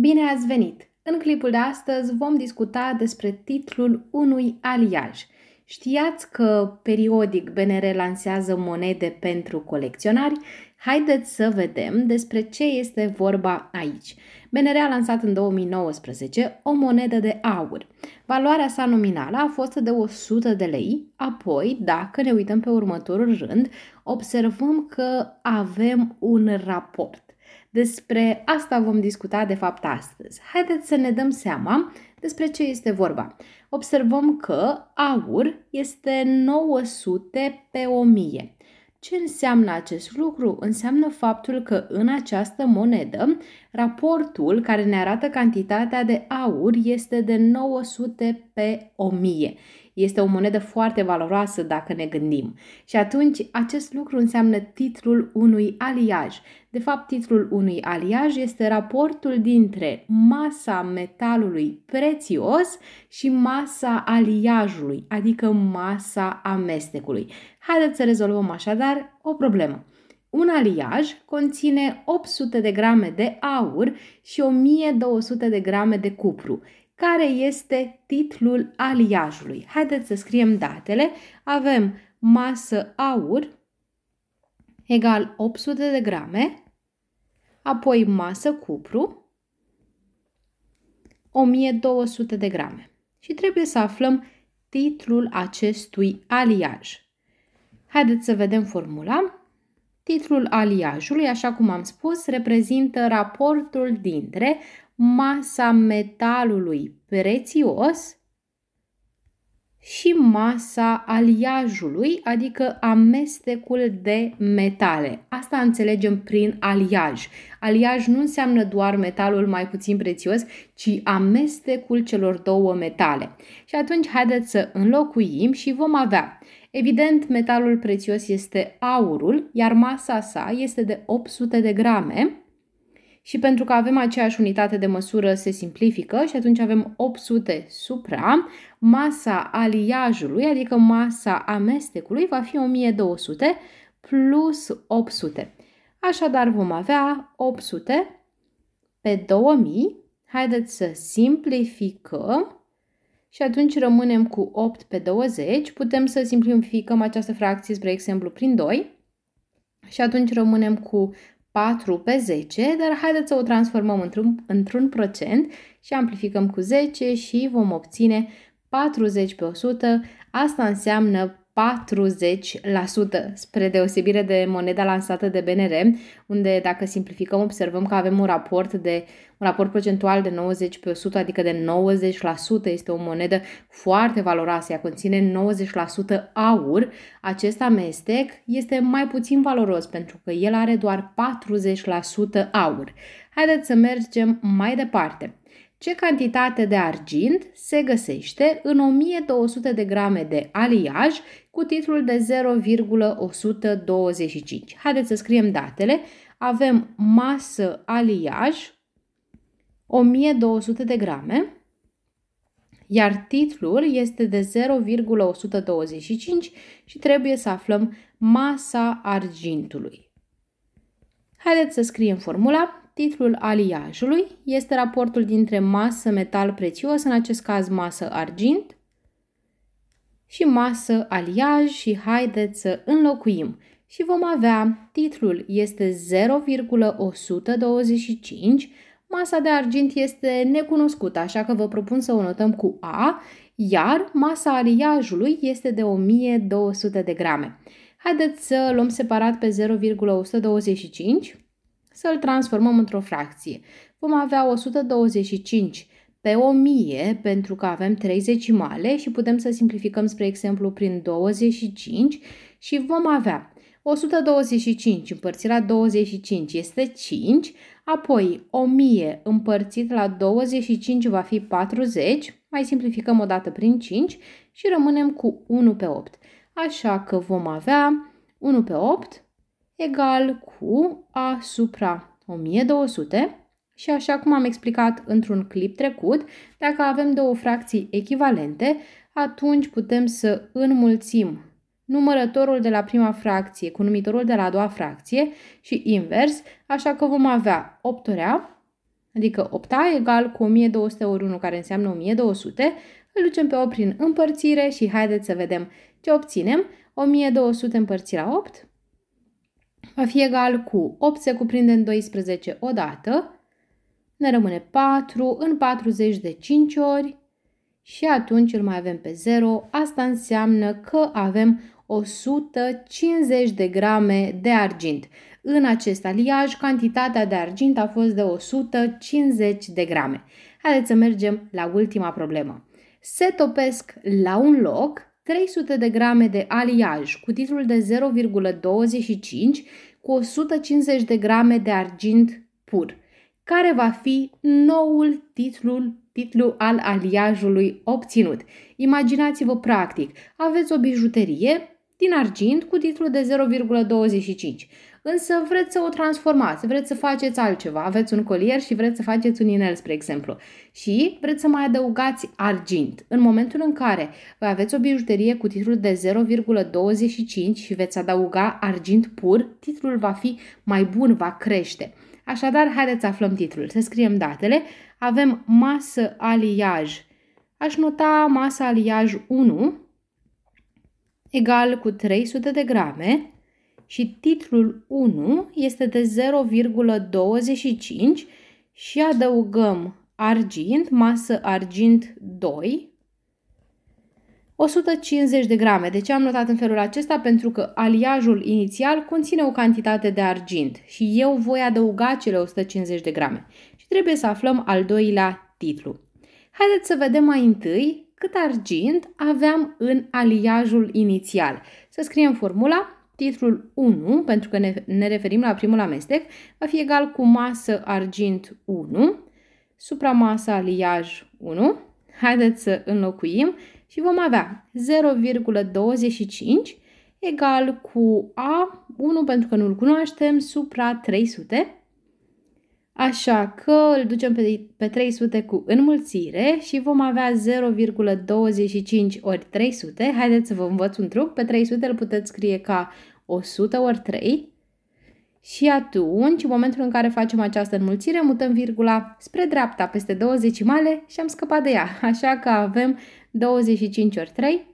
Bine ați venit! În clipul de astăzi vom discuta despre titlul unui aliaj. Știați că periodic BNR lansează monede pentru colecționari? Haideți să vedem despre ce este vorba aici. BNR a lansat în 2019 o monedă de aur. Valoarea sa nominală a fost de 100 de lei, apoi, dacă ne uităm pe următorul rând, observăm că avem un raport. Despre asta vom discuta de fapt astăzi. Haideți să ne dăm seama despre ce este vorba. Observăm că aur este 900 pe 1000. Ce înseamnă acest lucru? Înseamnă faptul că în această monedă Raportul care ne arată cantitatea de aur este de 900 pe 1000. Este o monedă foarte valoroasă dacă ne gândim. Și atunci acest lucru înseamnă titlul unui aliaj. De fapt, titlul unui aliaj este raportul dintre masa metalului prețios și masa aliajului, adică masa amestecului. Haideți să rezolvăm așadar o problemă. Un aliaj conține 800 de grame de aur și 1200 de grame de cupru, care este titlul aliajului. Haideți să scriem datele. Avem masă aur egal 800 de grame, apoi masă cupru 1200 de grame. Și trebuie să aflăm titlul acestui aliaj. Haideți să vedem formula. Titlul aliajului, așa cum am spus, reprezintă raportul dintre masa metalului prețios și masa aliajului, adică amestecul de metale. Asta înțelegem prin aliaj. Aliaj nu înseamnă doar metalul mai puțin prețios, ci amestecul celor două metale. Și atunci haideți să înlocuim și vom avea Evident, metalul prețios este aurul, iar masa sa este de 800 de grame. Și pentru că avem aceeași unitate de măsură, se simplifică și atunci avem 800 supra. Masa aliajului, adică masa amestecului, va fi 1200 plus 800. Așadar vom avea 800 pe 2000. Haideți să simplificăm și atunci rămânem cu 8 pe 20. Putem să simplificăm această fracție, spre exemplu, prin 2 și atunci rămânem cu 4 pe 10, dar haideți să o transformăm într-un, într procent și amplificăm cu 10 și vom obține 40 pe 100. Asta înseamnă 40%, spre deosebire de moneda lansată de BNR, unde dacă simplificăm observăm că avem un raport de un raport procentual de 90 pe 100, adică de 90%, este o monedă foarte valoroasă, ea conține 90% aur. Acest amestec este mai puțin valoros pentru că el are doar 40% aur. Haideți să mergem mai departe ce cantitate de argint se găsește în 1200 de grame de aliaj cu titlul de 0,125. Haideți să scriem datele. Avem masă aliaj 1200 de grame, iar titlul este de 0,125 și trebuie să aflăm masa argintului. Haideți să scriem formula Titlul aliajului este raportul dintre masă metal prețios, în acest caz masă argint, și masă aliaj și haideți să înlocuim. Și vom avea, titlul este 0,125, masa de argint este necunoscută, așa că vă propun să o notăm cu A, iar masa aliajului este de 1200 de grame. Haideți să luăm separat pe 0,125 să-l transformăm într-o fracție. Vom avea 125 pe 1000 pentru că avem 3 zecimale și putem să simplificăm, spre exemplu, prin 25 și vom avea 125 împărțit la 25 este 5, apoi 1000 împărțit la 25 va fi 40, mai simplificăm o dată prin 5 și rămânem cu 1 pe 8. Așa că vom avea 1 pe 8 egal cu asupra 1200 și așa cum am explicat într-un clip trecut, dacă avem două fracții echivalente, atunci putem să înmulțim numărătorul de la prima fracție cu numitorul de la a doua fracție și invers, așa că vom avea 8 orea, adică 8 egal cu 1200 ori 1 care înseamnă 1200, îl ducem pe 8 prin împărțire și haideți să vedem ce obținem. 1200 împărțit la 8 va fi egal cu 8 se cuprinde în 12 odată, ne rămâne 4 în 40 de 5 ori și atunci îl mai avem pe 0. Asta înseamnă că avem 150 de grame de argint. În acest aliaj, cantitatea de argint a fost de 150 de grame. Haideți să mergem la ultima problemă. Se topesc la un loc 300 de grame de aliaj cu titlul de 0,25 cu 150 de grame de argint pur, care va fi noul titlul titlu al aliajului obținut. Imaginați-vă practic, aveți o bijuterie din argint cu titlul de 0,25 însă vreți să o transformați, vreți să faceți altceva, aveți un colier și vreți să faceți un inel, spre exemplu, și vreți să mai adăugați argint. În momentul în care voi aveți o bijuterie cu titlul de 0,25 și veți adăuga argint pur, titlul va fi mai bun, va crește. Așadar, haideți să aflăm titlul, să scriem datele. Avem masă aliaj. Aș nota masă aliaj 1 egal cu 300 de grame și titlul 1 este de 0,25 și adăugăm argint, masă argint 2, 150 de grame. De ce am notat în felul acesta? Pentru că aliajul inițial conține o cantitate de argint și eu voi adăuga cele 150 de grame. Și trebuie să aflăm al doilea titlu. Haideți să vedem mai întâi cât argint aveam în aliajul inițial. Să scriem formula Titlul 1, pentru că ne, ne referim la primul amestec, va fi egal cu masă argint 1, supramasa aliaj 1. Haideți să înlocuim și vom avea 0,25 egal cu A1, pentru că nu-l cunoaștem, supra 300 Așa că îl ducem pe, pe 300 cu înmulțire și vom avea 0,25 ori 300. Haideți să vă învăț un truc. Pe 300 îl puteți scrie ca 100 ori 3. Și atunci, în momentul în care facem această înmulțire, mutăm virgula spre dreapta peste două decimale și am scăpat de ea. Așa că avem 25 ori 3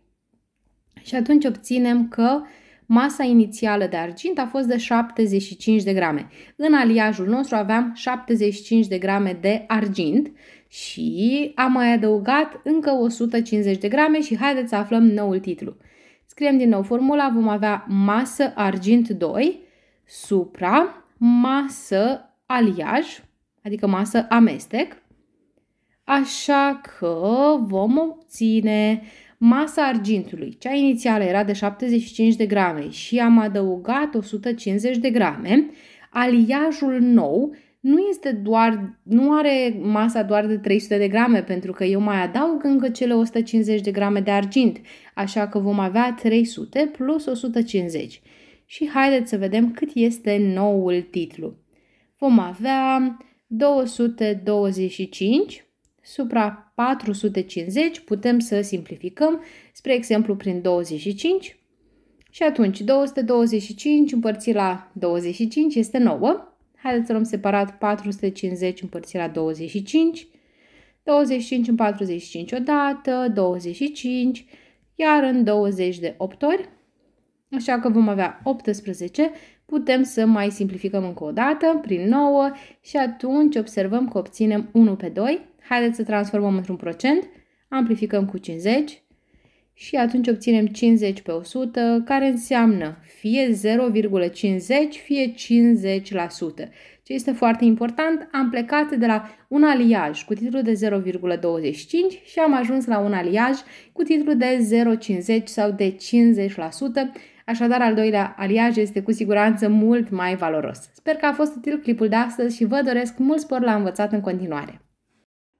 și atunci obținem că Masa inițială de argint a fost de 75 de grame. În aliajul nostru aveam 75 de grame de argint și am mai adăugat încă 150 de grame și haideți să aflăm noul titlu. Scriem din nou formula, vom avea masă argint 2 supra masă aliaj, adică masă amestec, așa că vom obține Masa argintului, cea inițială era de 75 de grame și am adăugat 150 de grame, aliajul nou nu este doar, nu are masa doar de 300 de grame, pentru că eu mai adaug încă cele 150 de grame de argint, așa că vom avea 300 plus 150. Și haideți să vedem cât este noul titlu. Vom avea 225 supra 450 putem să simplificăm, spre exemplu, prin 25 și atunci 225 împărțit la 25 este 9. Haideți să luăm separat 450 împărțit la 25, 25 în 45 odată, 25, iar în 20 de 8 ori, așa că vom avea 18, putem să mai simplificăm încă o dată prin 9 și atunci observăm că obținem 1 pe 2, Haideți să transformăm într-un procent, amplificăm cu 50 și atunci obținem 50 pe 100, care înseamnă fie 0,50, fie 50%. Ce este foarte important, am plecat de la un aliaj cu titlul de 0,25 și am ajuns la un aliaj cu titlul de 0,50 sau de 50%, Așadar, al doilea aliaj este cu siguranță mult mai valoros. Sper că a fost util clipul de astăzi și vă doresc mult spor la învățat în continuare.